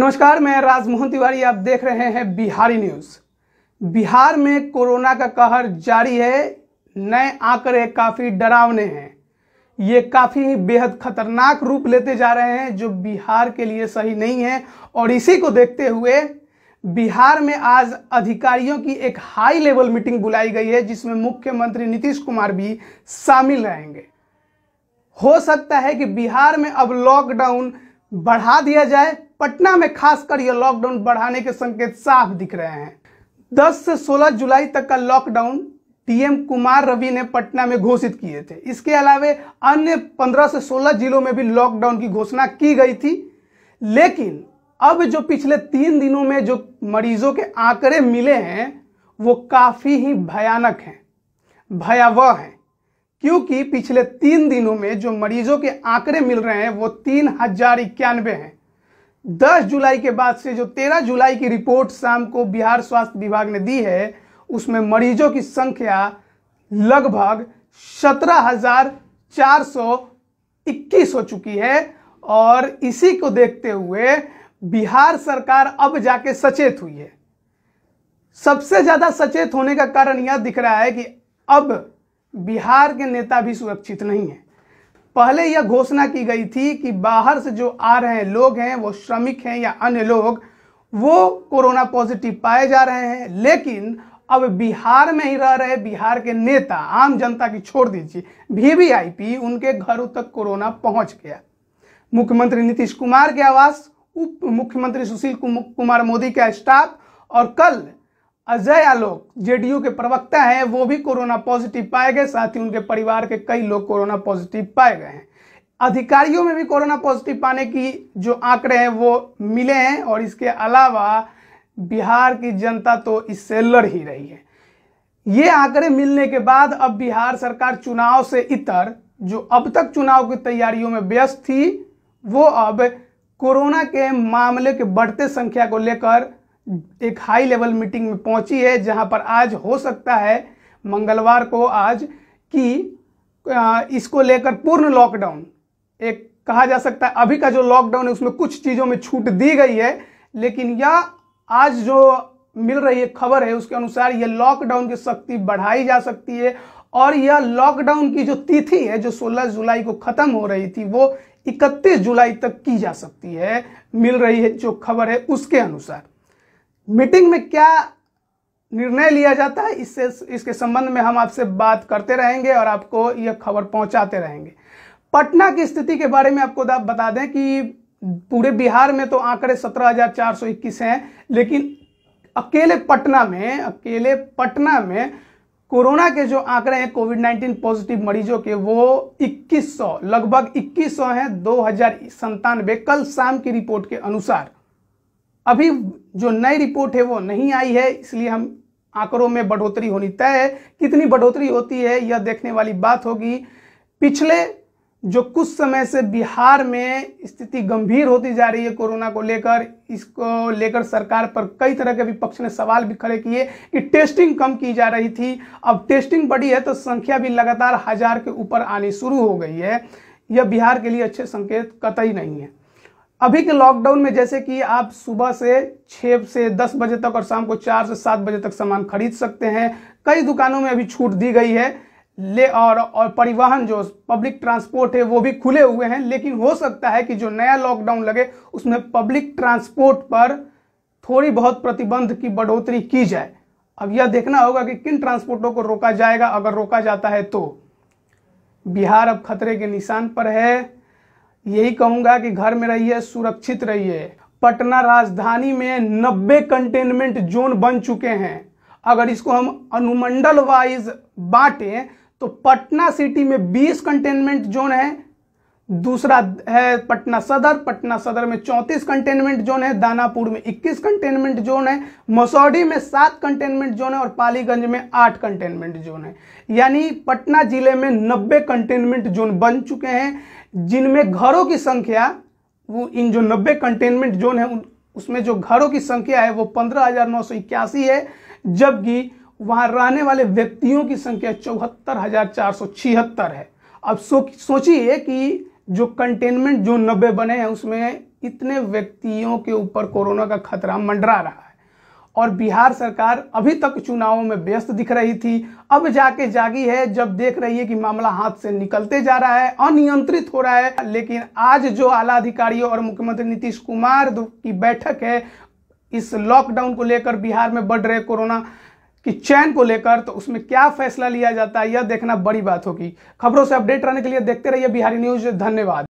नमस्कार मैं राजमोहन तिवारी आप देख रहे हैं बिहारी न्यूज बिहार में कोरोना का कहर जारी है नए आंकड़े काफी डरावने हैं ये काफी बेहद खतरनाक रूप लेते जा रहे हैं जो बिहार के लिए सही नहीं है और इसी को देखते हुए बिहार में आज अधिकारियों की एक हाई लेवल मीटिंग बुलाई गई है जिसमें मुख्यमंत्री नीतीश कुमार भी शामिल रहेंगे हो सकता है कि बिहार में अब लॉकडाउन बढ़ा दिया जाए पटना में खासकर यह लॉकडाउन बढ़ाने के संकेत साफ दिख रहे हैं 10 से 16 जुलाई तक का लॉकडाउन डीएम कुमार रवि ने पटना में घोषित किए थे इसके अलावे अन्य 15 से 16 जिलों में भी लॉकडाउन की घोषणा की गई थी लेकिन अब जो पिछले तीन दिनों में जो मरीजों के आंकड़े मिले हैं वो काफी ही भयानक हैं भयावह हैं क्योंकि पिछले तीन दिनों में जो मरीजों के आंकड़े मिल रहे हैं वो तीन हजार इक्यानवे हैं दस जुलाई के बाद से जो तेरह जुलाई की रिपोर्ट शाम को बिहार स्वास्थ्य विभाग ने दी है उसमें मरीजों की संख्या लगभग सत्रह हजार चार सौ इक्कीस हो चुकी है और इसी को देखते हुए बिहार सरकार अब जाके सचेत हुई है सबसे ज्यादा सचेत होने का कारण यह दिख रहा है कि अब बिहार के नेता भी सुरक्षित नहीं है पहले यह घोषणा की गई थी कि बाहर से जो आ रहे हैं लोग हैं वो श्रमिक हैं या अन्य लोग वो कोरोना पॉजिटिव पाए जा रहे हैं लेकिन अब बिहार में ही रह रहे बिहार के नेता आम जनता की छोड़ दीजिए वीवीआईपी उनके घरों तक कोरोना पहुंच गया मुख्यमंत्री नीतीश कुमार के आवास उप मुख्यमंत्री सुशील कुमार मोदी का स्टाफ और कल अजय आलोक जेडीयू के प्रवक्ता हैं वो भी कोरोना पॉजिटिव पाए गए साथ ही उनके परिवार के कई लोग कोरोना पॉजिटिव पाए गए हैं अधिकारियों में भी कोरोना पॉजिटिव पाने की जो आंकड़े हैं वो मिले हैं और इसके अलावा बिहार की जनता तो इससे लड़ ही रही है ये आंकड़े मिलने के बाद अब बिहार सरकार चुनाव से इतर जो अब तक चुनाव की तैयारियों में व्यस्त थी वो अब कोरोना के मामले के बढ़ते संख्या को लेकर एक हाई लेवल मीटिंग में पहुंची है जहां पर आज हो सकता है मंगलवार को आज कि इसको लेकर पूर्ण लॉकडाउन एक कहा जा सकता है अभी का जो लॉकडाउन है उसमें कुछ चीज़ों में छूट दी गई है लेकिन यह आज जो मिल रही है खबर है उसके अनुसार यह लॉकडाउन की शक्ति बढ़ाई जा सकती है और यह लॉकडाउन की जो तिथि है जो 16 जुलाई को खत्म हो रही थी वो 31 जुलाई तक की जा सकती है मिल रही है जो खबर है उसके अनुसार मीटिंग में क्या निर्णय लिया जाता है इससे इसके संबंध में हम आपसे बात करते रहेंगे और आपको यह खबर पहुंचाते रहेंगे पटना की स्थिति के बारे में आपको बता दें कि पूरे बिहार में तो आंकड़े 17,421 हैं लेकिन अकेले पटना में अकेले पटना में कोरोना के जो आंकड़े हैं कोविड 19 पॉजिटिव मरीजों के वो 2100 लगभग 2100 हैं दो हजार कल शाम की रिपोर्ट के अनुसार अभी जो नई रिपोर्ट है वो नहीं आई है इसलिए हम आंकड़ों में बढ़ोतरी होनी तय है कितनी बढ़ोतरी होती है यह देखने वाली बात होगी पिछले जो कुछ समय से बिहार में स्थिति गंभीर होती जा रही है कोरोना को लेकर इसको लेकर सरकार पर कई तरह के विपक्ष ने सवाल भी खड़े किए कि टेस्टिंग कम की जा रही थी अब टेस्टिंग बढ़ी है तो संख्या भी लगातार हजार के ऊपर आनी शुरू हो गई है यह बिहार के लिए अच्छे संकेत कतई नहीं है अभी के लॉकडाउन में जैसे कि आप सुबह से छः से दस बजे तक और शाम को चार से सात बजे तक सामान खरीद सकते हैं कई दुकानों में अभी छूट दी गई है ले और और परिवहन जो पब्लिक ट्रांसपोर्ट है वो भी खुले हुए हैं लेकिन हो सकता है कि जो नया लॉकडाउन लगे उसमें पब्लिक ट्रांसपोर्ट पर थोड़ी बहुत प्रतिबंध की बढ़ोतरी की जाए अब यह देखना होगा कि किन ट्रांसपोर्टों को रोका जाएगा अगर रोका जाता है तो बिहार अब खतरे के निशान पर है यही कहूंगा कि घर में रहिए सुरक्षित रहिए पटना राजधानी में 90 कंटेनमेंट जोन बन चुके हैं अगर इसको हम अनुमंडल वाइज बांटें तो पटना सिटी में 20 कंटेनमेंट जोन है दूसरा है पटना सदर पटना सदर में 34 कंटेनमेंट जोन है दानापुर में 21 कंटेनमेंट जोन है मसौढ़ी में सात कंटेनमेंट जोन है और पालीगंज में आठ कंटेनमेंट जोन है यानी पटना जिले में नब्बे कंटेनमेंट जोन बन चुके हैं जिनमें घरों की संख्या वो इन जो नब्बे कंटेनमेंट जोन है उसमें जो घरों की संख्या है वो पंद्रह है जबकि वहाँ रहने वाले व्यक्तियों की संख्या चौहत्तर है अब सो, सोचिए कि जो कंटेनमेंट जो नब्बे बने हैं उसमें इतने व्यक्तियों के ऊपर कोरोना का खतरा मंडरा रहा है और बिहार सरकार अभी तक चुनावों में व्यस्त दिख रही थी अब जाके जागी है जब देख रही है कि मामला हाथ से निकलते जा रहा है अनियंत्रित हो रहा है लेकिन आज जो आला अधिकारियों और मुख्यमंत्री नीतीश कुमार की बैठक है इस लॉकडाउन को लेकर बिहार में बढ़ रहे कोरोना कि चैन को लेकर तो उसमें क्या फैसला लिया जाता है यह देखना बड़ी बात होगी खबरों से अपडेट रहने के लिए देखते रहिए बिहारी न्यूज धन्यवाद